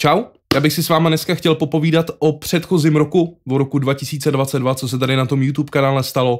Čau, já bych si s váma dneska chtěl popovídat o předchozím roku, o roku 2022, co se tady na tom YouTube kanále stalo,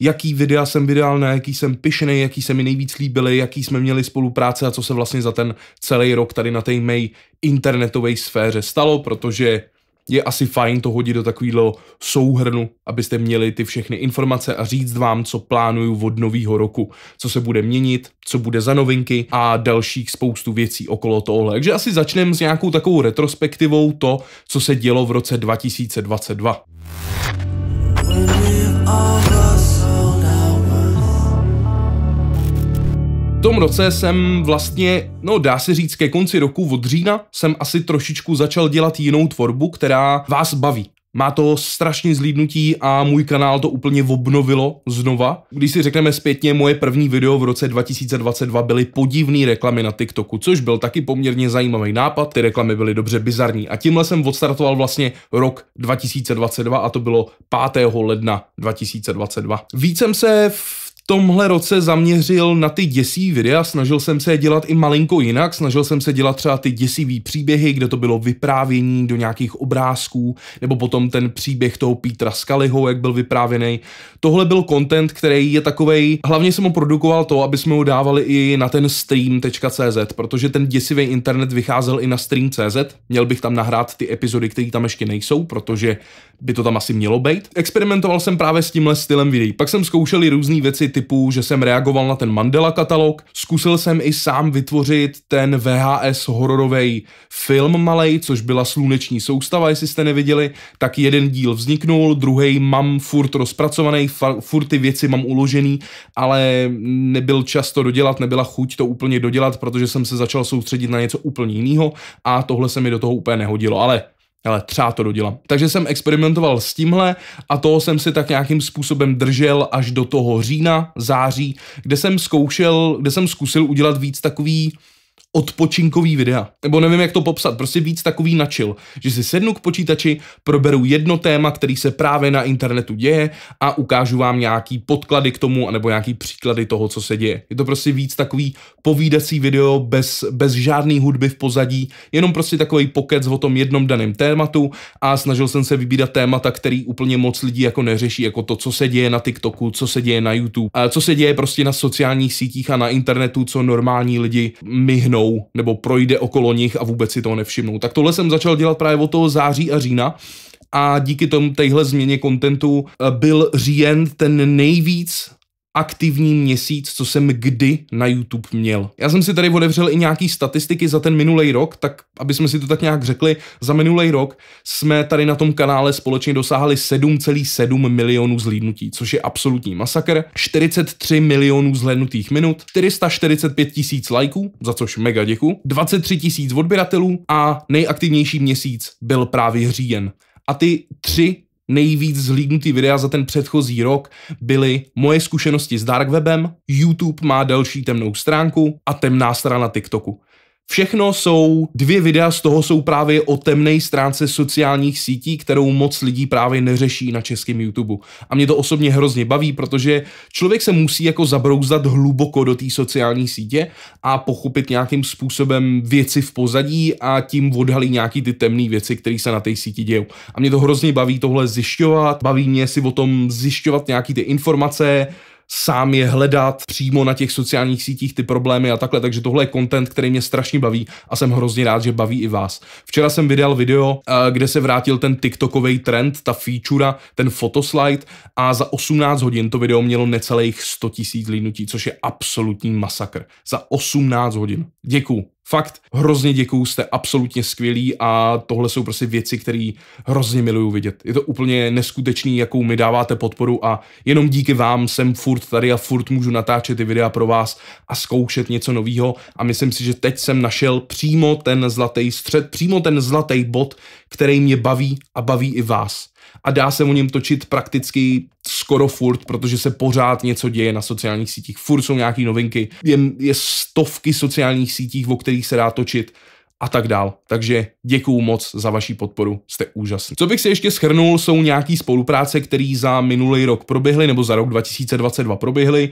jaký videa jsem vydal, na jaký jsem pišnej, jaký se mi nejvíc líbily, jaký jsme měli spolupráce a co se vlastně za ten celý rok tady na té mé internetové sféře stalo, protože je asi fajn to hodit do takového souhrnu, abyste měli ty všechny informace a říct vám, co plánuju od nového roku, co se bude měnit, co bude za novinky a dalších spoustu věcí okolo tohle. Takže asi začneme s nějakou takovou retrospektivou to, co se dělo v roce 2022. tom roce jsem vlastně, no dá se říct, ke konci roku od října jsem asi trošičku začal dělat jinou tvorbu, která vás baví. Má to strašně zlídnutí a můj kanál to úplně obnovilo znova. Když si řekneme zpětně, moje první video v roce 2022 byly podivné reklamy na TikToku, což byl taky poměrně zajímavý nápad. Ty reklamy byly dobře bizarní. A tímhle jsem odstartoval vlastně rok 2022 a to bylo 5. ledna 2022. Víc jsem se v tomhle roce zaměřil na ty děsí videa, snažil jsem se je dělat i malinko jinak, snažil jsem se dělat třeba ty děsivý příběhy, kde to bylo vyprávění do nějakých obrázků, nebo potom ten příběh toho Petra Skaliho, jak byl vyprávěný. Tohle byl content, který je takovej, hlavně jsem ho produkoval to, aby jsme ho dávali i na ten stream.cz, protože ten děsivý internet vycházel i na stream.cz, měl bych tam nahrát ty epizody, které tam ještě nejsou, protože by to tam asi mělo být. Experimentoval jsem právě s tímhle stylem videí, pak jsem zkoušel i různé věci typu, že jsem reagoval na ten Mandela katalog, zkusil jsem i sám vytvořit ten VHS hororový film malej, což byla sluneční soustava, jestli jste neviděli, tak jeden díl vzniknul, druhý mám furt rozpracovaný, furt ty věci mám uložený, ale nebyl čas to dodělat, nebyla chuť to úplně dodělat, protože jsem se začal soustředit na něco úplně jiného a tohle se mi do toho úplně nehodilo, ale ale třeba to dodělám. Takže jsem experimentoval s tímhle a toho jsem si tak nějakým způsobem držel až do toho října, září, kde jsem zkoušel, kde jsem zkusil udělat víc takový odpočinkový videa. Nebo nevím, jak to popsat, prostě víc takový načil, že si sednu k počítači, proberu jedno téma, který se právě na internetu děje a ukážu vám nějaký podklady k tomu, anebo nějaký příklady toho, co se děje. Je to prostě víc takový povídací video bez, bez žádné hudby v pozadí, jenom prostě takový pokec o tom jednom daném tématu a snažil jsem se vybírat témata, který úplně moc lidí jako neřeší, jako to, co se děje na TikToku, co se děje na YouTube, a co se děje prostě na sociálních sítích a na internetu, co normální lidi myhnou projdou nebo projde okolo nich a vůbec si toho nevšimnou. Tak tohle jsem začal dělat právě od toho září a října a díky tomu téhle změně kontentu eh, byl říjen ten nejvíc aktivní měsíc, co jsem kdy na YouTube měl. Já jsem si tady odevřel i nějaký statistiky za ten minulý rok, tak aby jsme si to tak nějak řekli, za minulý rok jsme tady na tom kanále společně dosáhli 7,7 milionů zhlídnutí, což je absolutní masakr, 43 milionů zhlédnutých minut, 445 tisíc lajků, za což mega děku, 23 tisíc odběratelů a nejaktivnější měsíc byl právě říjen. A ty tři nejvíc zhlídnutý videa za ten předchozí rok byly moje zkušenosti s dark webem, YouTube má delší temnou stránku a temná strana TikToku. Všechno jsou, dvě videa z toho jsou právě o temné stránce sociálních sítí, kterou moc lidí právě neřeší na českém YouTube. A mě to osobně hrozně baví, protože člověk se musí jako zabrouzdat hluboko do té sociální sítě a pochopit nějakým způsobem věci v pozadí a tím odhalí nějaký ty temné věci, které se na té síti dějí. A mě to hrozně baví tohle zjišťovat, baví mě si o tom zjišťovat nějaký ty informace, sám je hledat přímo na těch sociálních sítích ty problémy a takhle, takže tohle je content, který mě strašně baví a jsem hrozně rád, že baví i vás. Včera jsem vydal video, eh, kde se vrátil ten TikTokový trend, ta feature, ten fotoslide a za 18 hodin to video mělo necelých 100 000 lidnutí, což je absolutní masakr. Za 18 hodin. Děkuju. Fakt hrozně děkuju, jste absolutně skvělí a tohle jsou prostě věci, které hrozně miluju vidět. Je to úplně neskutečný, jakou mi dáváte podporu a jenom díky vám jsem furt tady a furt můžu natáčet ty videa pro vás a zkoušet něco nového a myslím si, že teď jsem našel přímo ten zlatý střed, přímo ten zlatý bod, který mě baví a baví i vás a dá se o něm točit prakticky skoro furt, protože se pořád něco děje na sociálních sítích, furt jsou nějaké novinky, je, je stovky sociálních sítích, o kterých se dá točit a tak dál. Takže děkuju moc za vaši podporu, jste úžasní. Co bych si ještě schrnul, jsou nějaký spolupráce, které za minulý rok proběhly, nebo za rok 2022 proběhly.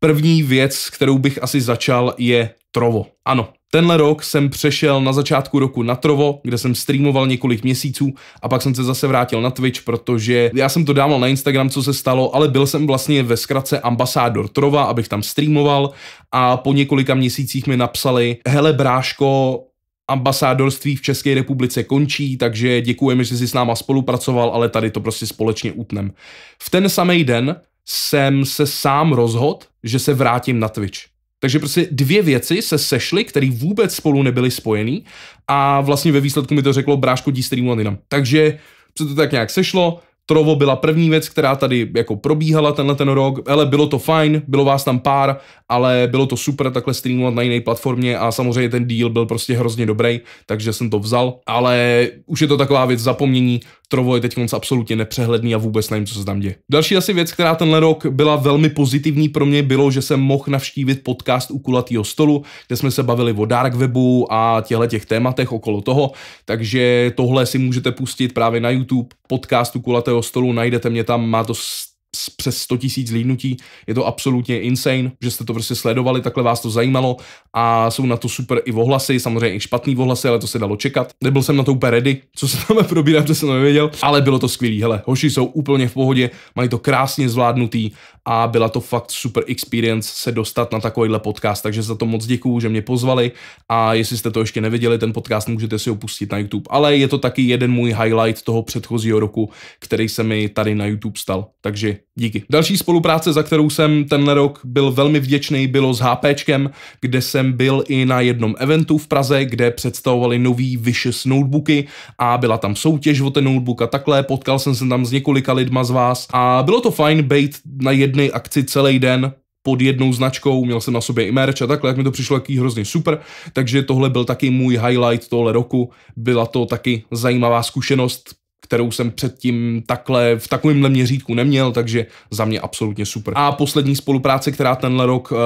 První věc, kterou bych asi začal, je Trovo. Ano, Tenhle rok jsem přešel na začátku roku na Trovo, kde jsem streamoval několik měsíců a pak jsem se zase vrátil na Twitch, protože já jsem to dával na Instagram, co se stalo, ale byl jsem vlastně ve zkratce ambasádor Trova, abych tam streamoval a po několika měsících mi napsali, hele bráško, ambasádorství v České republice končí, takže děkujeme, že jsi s náma spolupracoval, ale tady to prostě společně utnem. V ten samý den jsem se sám rozhodl, že se vrátím na Twitch. Takže prostě dvě věci se sešly, které vůbec spolu nebyly spojený a vlastně ve výsledku mi to řeklo bráško dí streamu a jinam. Takže se to tak nějak sešlo, Trovo byla první věc, která tady jako probíhala tenhle ten rok. Ale bylo to fajn, bylo vás tam pár, ale bylo to super takhle streamovat na jiné platformě a samozřejmě ten deal byl prostě hrozně dobrý, takže jsem to vzal. Ale už je to taková věc zapomnění, Trovo je teď moc absolutně nepřehledný a vůbec nevím, co se tam děje. Další asi věc, která tenhle rok byla velmi pozitivní pro mě, bylo, že jsem mohl navštívit podcast u kulatého stolu, kde jsme se bavili o dark webu a těchto těch tématech okolo toho, takže tohle si můžete pustit právě na YouTube podcast kulatého svého stolu, najdete mě tam, má to přes 100 tisíc zlídnutí. Je to absolutně insane, že jste to prostě sledovali, takhle vás to zajímalo a jsou na to super i ohlasy, samozřejmě i špatný ohlasy, ale to se dalo čekat. Nebyl jsem na to úplně ready, co se tam probírá, protože jsem nevěděl, ale bylo to skvělý. Hele, hoši jsou úplně v pohodě, mají to krásně zvládnutý a byla to fakt super experience se dostat na takovýhle podcast, takže za to moc děkuju, že mě pozvali a jestli jste to ještě neviděli, ten podcast můžete si opustit na YouTube, ale je to taky jeden můj highlight toho předchozího roku, který se mi tady na YouTube stal. Takže Díky. Další spolupráce, za kterou jsem ten rok byl velmi vděčný, bylo s HPčkem, kde jsem byl i na jednom eventu v Praze, kde představovali nový Vicious notebooky a byla tam soutěž o ten notebook a takhle, potkal jsem se tam s několika lidma z vás a bylo to fajn být na jedné akci celý den, pod jednou značkou, měl jsem na sobě i merch a takhle, jak mi to přišlo taky hrozně super, takže tohle byl taky můj highlight tohle roku, byla to taky zajímavá zkušenost, kterou jsem předtím takhle v takovémhle měřítku neměl, takže za mě absolutně super. A poslední spolupráce, která tenhle rok eh,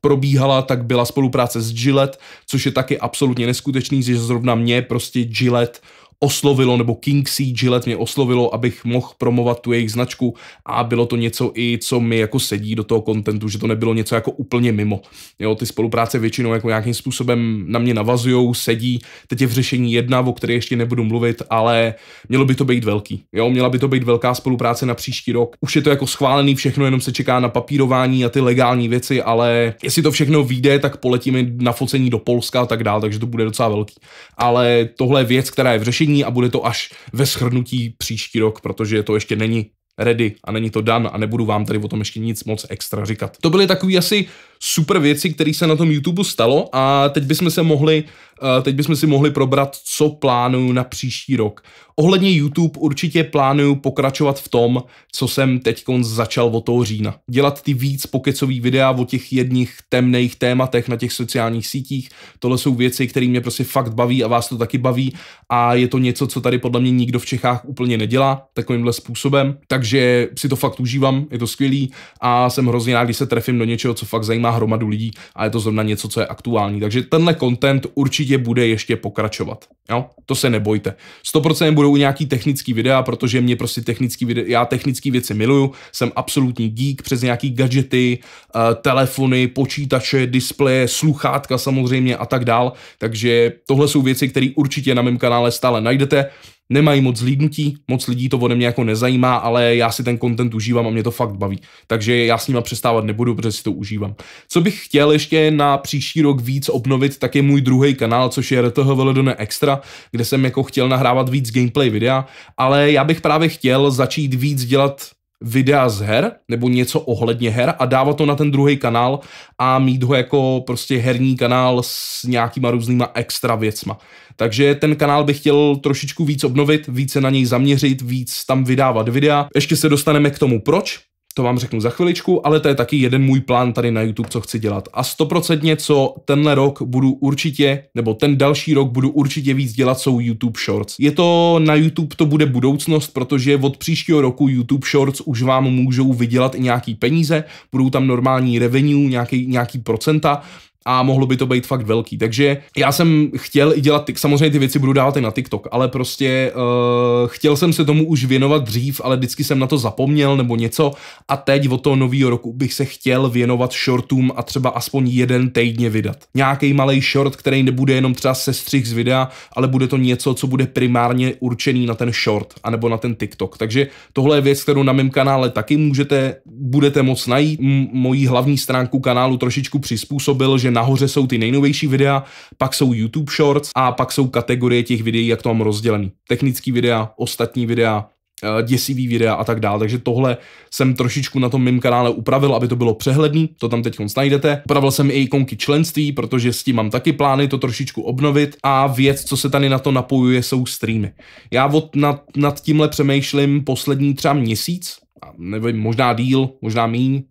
probíhala, tak byla spolupráce s Gillette, což je taky absolutně neskutečný, že zrovna mě prostě Gillette oslovilo, nebo King C. Gillette mě oslovilo, abych mohl promovat tu jejich značku a bylo to něco i, co mi jako sedí do toho kontentu, že to nebylo něco jako úplně mimo. Jo, ty spolupráce většinou jako nějakým způsobem na mě navazují, sedí. Teď je v řešení jedna, o které ještě nebudu mluvit, ale mělo by to být velký. Jo, měla by to být velká spolupráce na příští rok. Už je to jako schválený všechno, jenom se čeká na papírování a ty legální věci, ale jestli to všechno vyjde, tak poletíme na focení do Polska a tak dále, takže to bude docela velký. Ale tohle je věc, která je v řešení učiní a bude to až ve schrnutí příští rok, protože to ještě není ready a není to dan a nebudu vám tady o tom ještě nic moc extra říkat. To byly takový asi super věci, které se na tom YouTube stalo a teď bychom se mohli eh, teď bychom si mohli probrat, co plánuju na příští rok. Ohledně YouTube určitě plánuju pokračovat v tom, co jsem teď začal od toho října. Dělat ty víc pokecový videa o těch jedních temných tématech na těch sociálních sítích. Tohle jsou věci, které mě prostě fakt baví a vás to taky baví a je to něco, co tady podle mě nikdo v Čechách úplně nedělá takovýmhle způsobem. Takže si to fakt užívám, je to skvělý a jsem hrozně rád, když se trefím do něčeho, co fakt zajímá zajímá hromadu lidí a je to zrovna něco, co je aktuální. Takže tenhle content určitě bude ještě pokračovat. Jo? To se nebojte. 100% budou nějaký technický videa, protože mě prostě technický vide- já technické věci miluju, jsem absolutní geek přes nějaký gadgety, eh, telefony, počítače, displeje, sluchátka samozřejmě a tak dál. Takže tohle jsou věci, které určitě na mém kanále stále najdete nemají moc lídnutí, moc lidí to ode mě jako nezajímá, ale já si ten content užívám a mě to fakt baví. Takže já s nima přestávat nebudu, protože si to užívám. Co bych chtěl ještě na příští rok víc obnovit, tak je můj druhý kanál, což je RTH Veledone Extra, kde jsem jako chtěl nahrávat víc gameplay videa, ale já bych právě chtěl začít víc dělat videa z her nebo něco ohledně her a dávat to na ten druhý kanál a mít ho jako prostě herní kanál s nějakýma různýma extra věcma. Takže ten kanál bych chtěl trošičku víc obnovit, více na něj zaměřit, víc tam vydávat videa. Ještě se dostaneme k tomu proč, to vám řeknu za chviličku, ale to je taky jeden můj plán tady na YouTube, co chci dělat. A stoprocentně, co tenhle rok budu určitě, nebo ten další rok budu určitě víc dělat, jsou YouTube Shorts. Je to na YouTube, to bude budoucnost, protože od příštího roku YouTube Shorts už vám můžou vydělat i nějaký peníze, budou tam normální revenue, nějaký, nějaký procenta, a mohlo by to být fakt velký. Takže já jsem chtěl i dělat, samozřejmě ty věci budu dávat i na TikTok, ale prostě uh, chtěl jsem se tomu už věnovat dřív, ale vždycky jsem na to zapomněl nebo něco a teď od toho nového roku bych se chtěl věnovat shortům a třeba aspoň jeden týdně vydat. Nějaký malý short, který nebude jenom třeba sestřih z videa, ale bude to něco, co bude primárně určený na ten short anebo na ten TikTok. Takže tohle je věc, kterou na mém kanále taky můžete, budete moc najít. M- mojí hlavní stránku kanálu trošičku přizpůsobil, že nahoře jsou ty nejnovější videa, pak jsou YouTube Shorts a pak jsou kategorie těch videí, jak to mám rozdělený. Technický videa, ostatní videa, eh, děsivý videa a tak dále. Takže tohle jsem trošičku na tom mém kanále upravil, aby to bylo přehledný, to tam teď najdete. Upravil jsem i ikonky členství, protože s tím mám taky plány to trošičku obnovit a věc, co se tady na to napojuje, jsou streamy. Já od, nad, nad tímhle přemýšlím poslední třeba měsíc, nevím, možná díl, možná míň,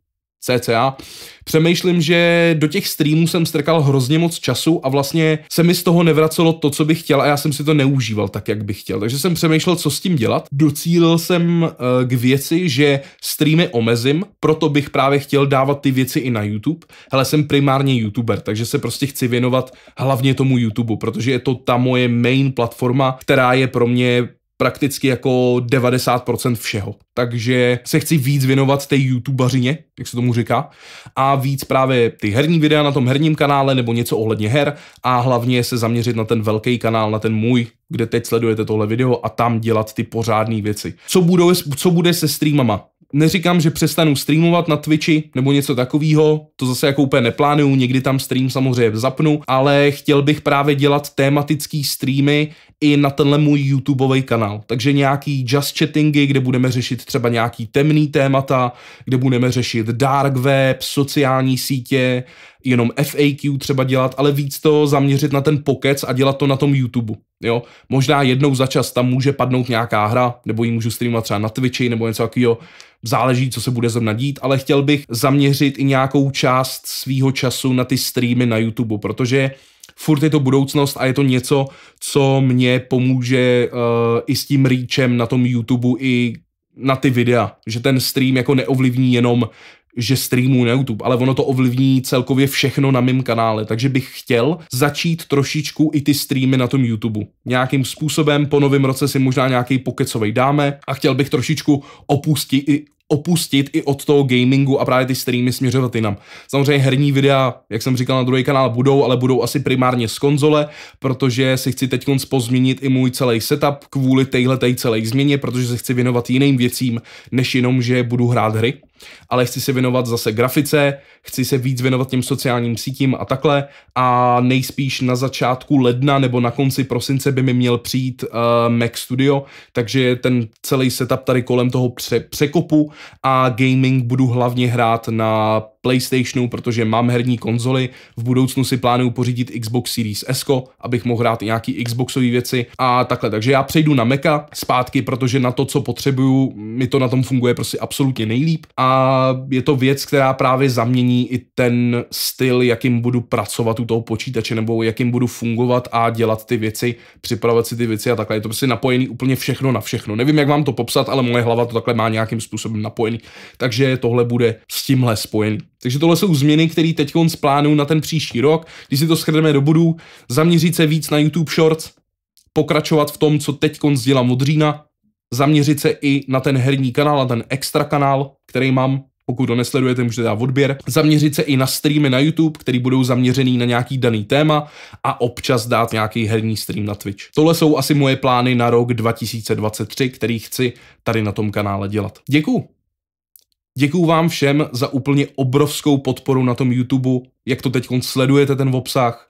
cca. Přemýšlím, že do těch streamů jsem strkal hrozně moc času a vlastně se mi z toho nevracelo to, co bych chtěl a já jsem si to neužíval tak, jak bych chtěl. Takže jsem přemýšlel, co s tím dělat. Docílil jsem eh, k věci, že streamy omezím, proto bych právě chtěl dávat ty věci i na YouTube. Hele, jsem primárně YouTuber, takže se prostě chci věnovat hlavně tomu YouTube, protože je to ta moje main platforma, která je pro mě prakticky jako 90% všeho. Takže se chci víc věnovat té youtubeřině, jak se tomu říká, a víc právě ty herní videa na tom herním kanále nebo něco ohledně her a hlavně se zaměřit na ten velký kanál, na ten můj, kde teď sledujete tohle video a tam dělat ty pořádné věci. Co, budou, co bude se streamama? Neříkám, že přestanu streamovat na Twitchi nebo něco takového, to zase jako úplně neplánuju, někdy tam stream samozřejmě zapnu, ale chtěl bych právě dělat tematický streamy i na tenhle můj YouTubeový kanál. Takže nějaký just chattingy, kde budeme řešit třeba nějaký temný témata, kde budeme řešit dark web, sociální sítě, jenom FAQ třeba dělat, ale víc to zaměřit na ten pokec a dělat to na tom YouTube. Jo? Možná jednou za čas tam může padnout nějaká hra, nebo ji můžu streamovat třeba na Twitchi nebo něco takového, záleží, co se bude zrovna dít, ale chtěl bych zaměřit i nějakou část svýho času na ty streamy na YouTube, protože furt je to budoucnost a je to něco, co mě pomůže uh, i s tím reachem na tom YouTube i na ty videa, že ten stream jako neovlivní jenom, že streamu na YouTube, ale ono to ovlivní celkově všechno na mém kanále, takže bych chtěl začít trošičku i ty streamy na tom YouTube. Nějakým způsobem po novém roce si možná nějaký pokecovej dáme a chtěl bych trošičku opustit, i opustit i od toho gamingu a právě ty streamy směřovat jinam. Samozřejmě herní videa, jak jsem říkal na druhý kanál, budou, ale budou asi primárně z konzole, protože si chci teď pozměnit i můj celý setup kvůli téhle celé změně, protože se chci věnovat jiným věcím, než jenom, že budu hrát hry ale chci se věnovat zase grafice, chci se víc věnovat těm sociálním sítím a takhle a nejspíš na začátku ledna nebo na konci prosince by mi měl přijít uh, Mac Studio, takže ten celý setup tady kolem toho pře- překopu a gaming budu hlavně hrát na PlayStationu, protože mám herní konzoly, v budoucnu si plánuju pořídit Xbox Series S, abych mohl hrát nějaký Xboxové věci a takhle. Takže já přejdu na Meka zpátky, protože na to, co potřebuju, mi to na tom funguje prostě absolutně nejlíp a a je to věc, která právě zamění i ten styl, jakým budu pracovat u toho počítače nebo jakým budu fungovat a dělat ty věci, připravovat si ty věci a takhle. Je to prostě napojený úplně všechno na všechno. Nevím, jak vám to popsat, ale moje hlava to takhle má nějakým způsobem napojený. Takže tohle bude s tímhle spojený. Takže tohle jsou změny, které teď plánu na ten příští rok. Když si to schrneme do budu, zaměřit se víc na YouTube Shorts, pokračovat v tom, co teď dělám od října, zaměřit se i na ten herní kanál, na ten extra kanál, který mám pokud ho nesledujete, můžete dát odběr, zaměřit se i na streamy na YouTube, které budou zaměřený na nějaký daný téma a občas dát nějaký herní stream na Twitch. Tohle jsou asi moje plány na rok 2023, který chci tady na tom kanále dělat. Děkuju. Děkuju vám všem za úplně obrovskou podporu na tom YouTube, jak to teď sledujete ten obsah,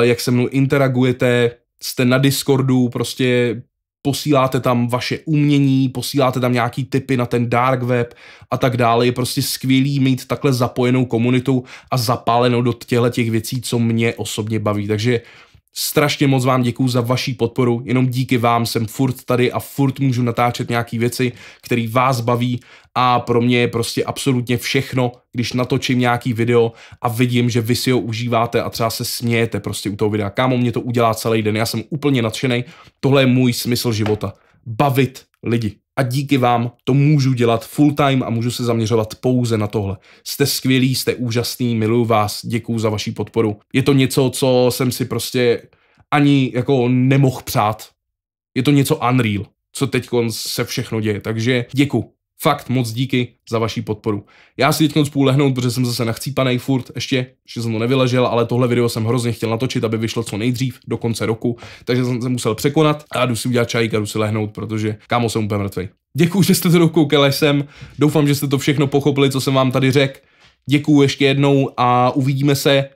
jak se mnou interagujete, jste na Discordu, prostě posíláte tam vaše umění, posíláte tam nějaký tipy na ten dark web a tak dále. Je prostě skvělý mít takhle zapojenou komunitu a zapálenou do těchto těch věcí, co mě osobně baví. Takže Strašně moc vám děkuju za vaši podporu, jenom díky vám jsem furt tady a furt můžu natáčet nějaké věci, které vás baví a pro mě je prostě absolutně všechno, když natočím nějaký video a vidím, že vy si ho užíváte a třeba se smějete prostě u toho videa. Kámo, mě to udělá celý den, já jsem úplně nadšený. Tohle je můj smysl života. Bavit lidi a díky vám to můžu dělat full time a můžu se zaměřovat pouze na tohle. Jste skvělí, jste úžasný, miluju vás, děkuju za vaši podporu. Je to něco, co jsem si prostě ani jako nemohl přát. Je to něco unreal, co teď se všechno děje, takže děkuji. Fakt moc díky za vaši podporu. Já si teď spolu lehnout, protože jsem zase nachcípaný furt, ještě, že jsem to nevyležel, ale tohle video jsem hrozně chtěl natočit, aby vyšlo co nejdřív, do konce roku, takže jsem se musel překonat a jdu si udělat čajík a jdu si lehnout, protože kámo jsem úplně mrtvý. Děkuji, že jste to dokoukali sem, doufám, že jste to všechno pochopili, co jsem vám tady řekl. Děkuji ještě jednou a uvidíme se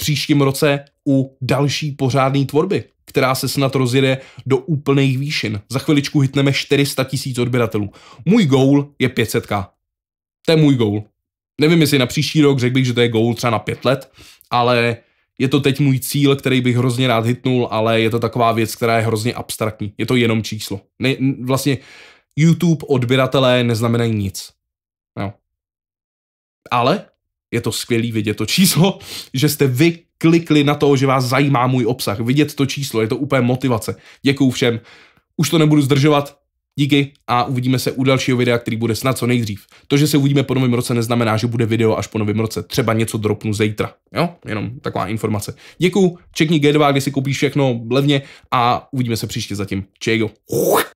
příštím roce u další pořádné tvorby, která se snad rozjede do úplných výšin. Za chviličku hitneme 400 tisíc odběratelů. Můj goal je 500k. To je můj goal. Nevím, jestli na příští rok řekl bych, že to je goal třeba na pět let, ale je to teď můj cíl, který bych hrozně rád hitnul, ale je to taková věc, která je hrozně abstraktní. Je to jenom číslo. Ne, vlastně YouTube odběratelé neznamenají nic. No. Ale je to skvělý vidět to číslo, že jste vy klikli na to, že vás zajímá můj obsah. Vidět to číslo, je to úplně motivace. Děkuju všem. Už to nebudu zdržovat, Díky a uvidíme se u dalšího videa, který bude snad co nejdřív. To, že se uvidíme po novém roce, neznamená, že bude video až po novém roce. Třeba něco dropnu zítra. Jo, jenom taková informace. Děkuju, čekni G2, kde si koupíš všechno levně a uvidíme se příště zatím. Čejo.